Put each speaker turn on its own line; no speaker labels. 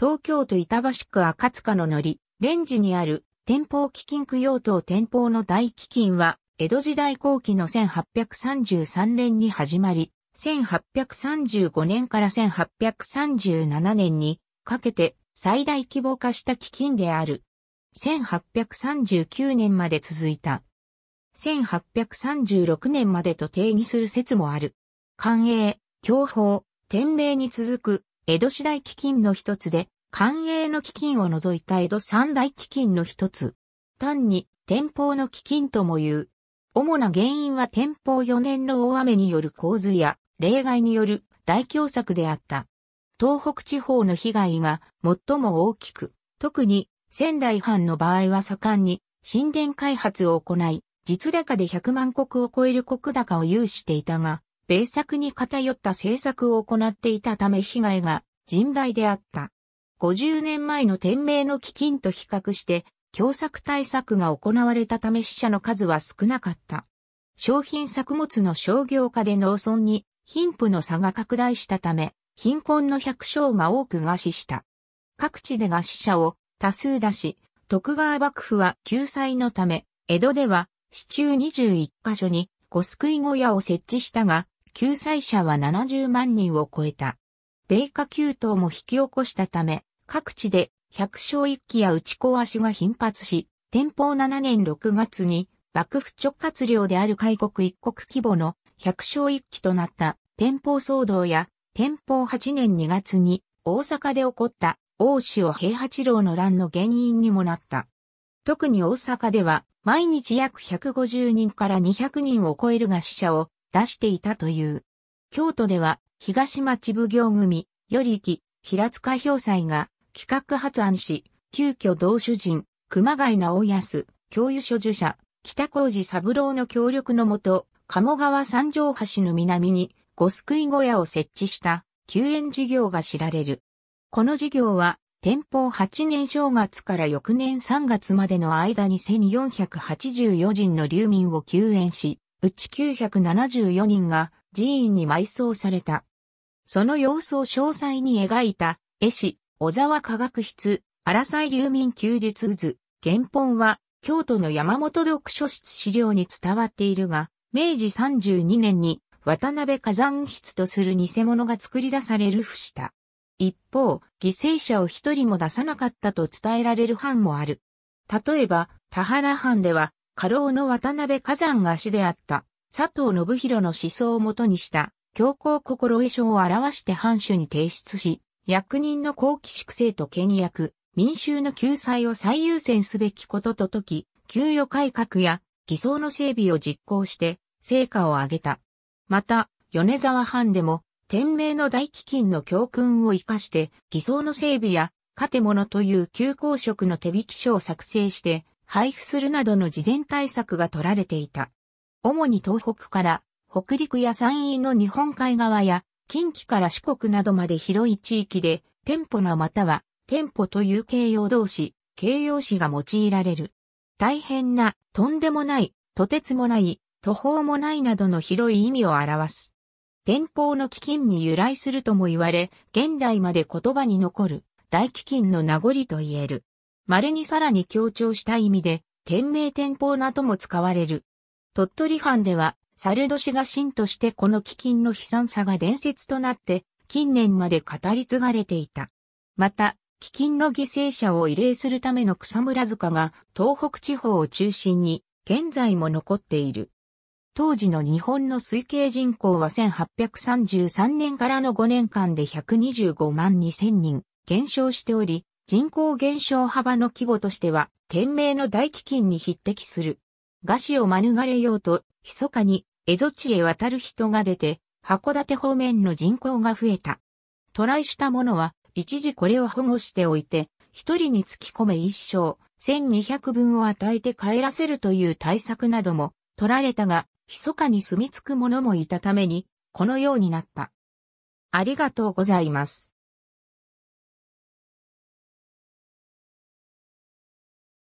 東京都板橋区赤塚のり、レンジにある、天保基金供養等天保の大基金は、江戸時代後期の1833年に始まり、1835年から1837年にかけて最大規模化した基金である。1839年まで続いた。1836年までと定義する説もある。官営、教法、天命に続く江戸時代基金の一つで、官営の基金を除いた江戸三大基金の一つ。単に、天保の基金とも言う。主な原因は天保4年の大雨による洪水や、例外による大凶作であった。東北地方の被害が最も大きく、特に仙台藩の場合は盛んに神殿開発を行い、実高で100万石を超える石高を有していたが、米作に偏った政策を行っていたため被害が甚大であった。50年前の天明の基金と比較して、共作対策が行われたため死者の数は少なかった。商品作物の商業化で農村に貧富の差が拡大したため、貧困の百姓が多く餓死した。各地で餓死者を多数出し、徳川幕府は救済のため、江戸では市中21カ所に小救い小屋を設置したが、救済者は70万人を超えた。米下急騰も引き起こしたため、各地で百姓一揆や打ち壊しが頻発し、天保7年6月に幕府直轄領である開国一国規模の百姓一揆となった天保騒動や天保8年2月に大阪で起こった大塩平八郎の乱の原因にもなった。特に大阪では毎日約150人から200人を超えるが死者を出していたという。京都では、東町奉行組、より行き、平塚表斎が企画発案し、急遽同主人、熊谷直康、教諭所受者、北小路三郎の協力のもと、鴨川三条橋の南に、五救い小屋を設置した救援事業が知られる。この事業は、天保8年正月から翌年3月までの間に1484人の流民を救援し、うち974人が寺院に埋葬された。その様子を詳細に描いた、絵師、小沢科学筆、荒西流民休日渦、原本は、京都の山本読書室資料に伝わっているが、明治32年に渡辺火山筆とする偽物が作り出される不した。一方、犠牲者を一人も出さなかったと伝えられる藩もある。例えば、田原藩では、家老の渡辺火山が師であった佐藤信弘の思想をもとにした強行心得書を表して藩主に提出し、役人の後期粛清と倹約、民衆の救済を最優先すべきことと説き、給与改革や偽装の整備を実行して成果を上げた。また、米沢藩でも、天明の大飢饉の教訓を生かして、偽装の整備や、建物という休校職の手引き書を作成して、配布するなどの事前対策が取られていた。主に東北から北陸や山陰の日本海側や近畿から四国などまで広い地域で店舗のまたは店舗という形容動詞、形容詞が用いられる。大変な、とんでもない、とてつもない、途方もないなどの広い意味を表す。天保の基金に由来するとも言われ、現代まで言葉に残る大基金の名残と言える。稀にさらに強調した意味で、天命天保なども使われる。鳥取藩では、猿年が神としてこの飢饉の悲惨さが伝説となって、近年まで語り継がれていた。また、飢饉の犠牲者を慰霊するための草むら塚が東北地方を中心に現在も残っている。当時の日本の推計人口は1833年からの5年間で125万2000人減少しており、人口減少幅の規模としては、天命の大飢饉に匹敵する。餓死を免れようと、密かに蝦夷地へ渡る人が出て、函館方面の人口が増えた。トライした者は、一時これを保護しておいて、一人に突き込め一生、千二百分を与えて帰らせるという対策なども取られたが、密かに住み着く者もいたために、このようになった。ありがとうございます。